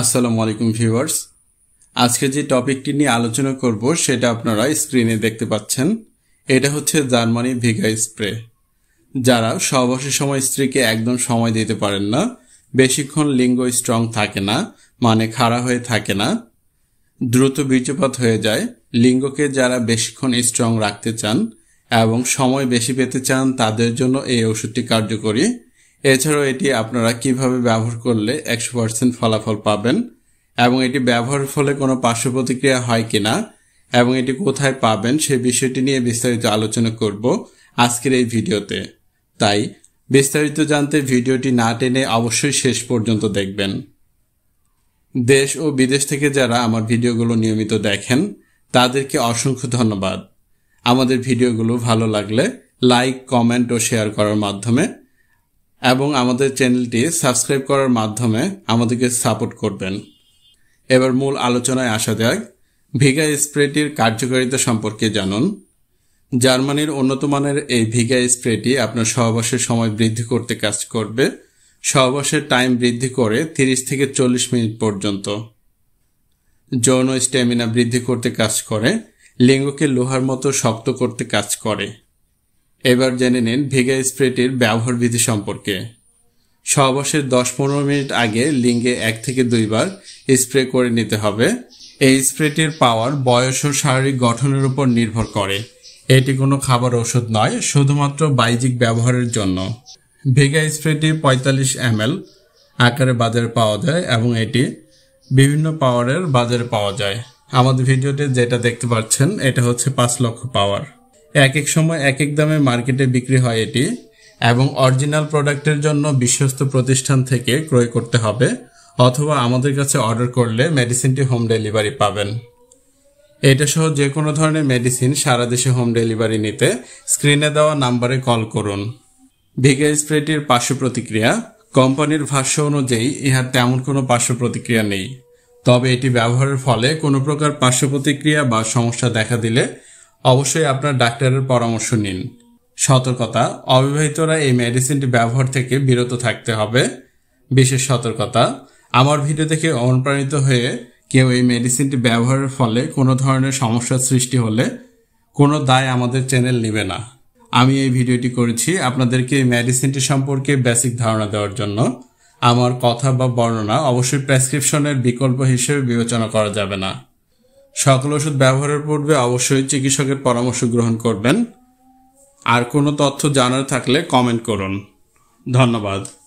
আসসালামু আলাইকুম ভিউয়ার্স আজকে যে টপিকটি নিয়ে আলোচনা করব সেটা আপনারা স্ক্রিনে দেখতে পাচ্ছেন এটা হচ্ছে জার্মানি ভিগা স্প্রে যারা সহবাসের সময় স্ত্রীকে একদম সময় দিতে পারেন না বেশিক্ষণ লিঙ্গ স্ট্রং থাকে না মানে খাড়া হয়ে থাকে না দ্রুত বীর্যপাত হয়ে যায় লিঙ্গকে যারা বেশিক্ষণ স্ট্রং রাখতে চান এবং সময় বেশি পেতে চান তাদের জন্য এই ওষুধটি কার্যকরী এছাড়াও এটি আপনারা কিভাবে ব্যবহার করলে একশো পার্সেন্ট ফলাফল পাবেন এবং এটি ব্যবহারের ফলে কোনো পার্শ্ব প্রতিক্রিয়া হয় কিনা এবং এটি কোথায় পাবেন সেই বিষয়টি নিয়ে বিস্তারিত আলোচনা করব আজকের এই ভিডিওতে তাই বিস্তারিত জানতে ভিডিওটি না টেনে অবশ্যই শেষ পর্যন্ত দেখবেন দেশ ও বিদেশ থেকে যারা আমার ভিডিওগুলো নিয়মিত দেখেন তাদেরকে অসংখ্য ধন্যবাদ আমাদের ভিডিওগুলো ভালো লাগলে লাইক কমেন্ট ও শেয়ার করার মাধ্যমে এবং আমাদের চ্যানেলটি সাবস্ক্রাইব করার মাধ্যমে আমাদেরকে সাপোর্ট করবেন এবার মূল আলোচনায় আসা যাক ভিগা স্প্রেটির কার্যকারিতা সম্পর্কে জানুন জার্মানির উন্নত মানের এই ভিগা স্প্রেটি আপনার সহবাসের সময় বৃদ্ধি করতে কাজ করবে সহবাসের টাইম বৃদ্ধি করে তিরিশ থেকে চল্লিশ মিনিট পর্যন্ত যৌন স্ট্যামিনা বৃদ্ধি করতে কাজ করে লিঙ্গকে লোহার মতো শক্ত করতে কাজ করে এবার জেনে নিন ভিগা স্প্রেটির ব্যবহার বিধি সম্পর্কে সহবাসের দশ পনেরো মিনিট আগে লিঙ্গে এক থেকে দুইবার স্প্রে করে নিতে হবে এই স্প্রেটির পাওয়ার বয়স ও শারীরিক গঠনের উপর নির্ভর করে এটি কোনো খাবার ওষুধ নয় শুধুমাত্র বাইজিক ব্যবহারের জন্য ভেগা স্প্রেটি পঁয়তাল্লিশ এম আকারে বাজারে পাওয়া যায় এবং এটি বিভিন্ন পাওয়ারের বাজারে পাওয়া যায় আমাদের ভিডিওতে যেটা দেখতে পাচ্ছেন এটা হচ্ছে পাঁচ লক্ষ পাওয়ার এক এক সময় এক এক দামে মার্কেটে বিক্রি হয় এটি এবং অরিজিনাল প্রোডাক্টের জন্য বিশ্বস্ত প্রতিষ্ঠান থেকে ক্রয় করতে হবে অথবা আমাদের কাছে অর্ডার করলে মেডিসিনটি হোম ডেলিভারি পাবেন এটা সহ যে কোনো ধরনের মেডিসিন সারা দেশে হোম ডেলিভারি নিতে স্ক্রিনে দেওয়া নাম্বারে কল করুন ভিগা স্প্রেটির পার্শ্ব প্রতিক্রিয়া কোম্পানির ভাষ্য অনুযায়ী ইহার তেমন কোনো পার্শ্ব প্রতিক্রিয়া নেই তবে এটি ব্যবহারের ফলে কোনো প্রকার পার্শ্ব প্রতিক্রিয়া বা সমস্যা দেখা দিলে অবশ্যই আপনার ডাক্তারের পরামর্শ নিন সতর্কতা অবিবাহিতরা এই মেডিসিনটি ব্যবহার থেকে বিরত থাকতে হবে বিশেষ সতর্কতা আমার ভিডিও থেকে অনুপ্রাণিত হয়ে কেউ এই মেডিসিনটি ব্যবহারের ফলে কোনো ধরনের সমস্যার সৃষ্টি হলে কোনো দায় আমাদের চ্যানেল নেবে না আমি এই ভিডিওটি করেছি আপনাদেরকে এই মেডিসিনটি সম্পর্কে বেসিক ধারণা দেওয়ার জন্য আমার কথা বা বর্ণনা অবশ্যই প্রেসক্রিপশনের বিকল্প হিসেবে বিবেচনা করা যাবে না সকল ওষুধ ব্যবহারের পূর্বে অবশ্যই চিকিৎসকের পরামর্শ গ্রহণ করবেন আর কোনো তথ্য জানার থাকলে কমেন্ট করুন ধন্যবাদ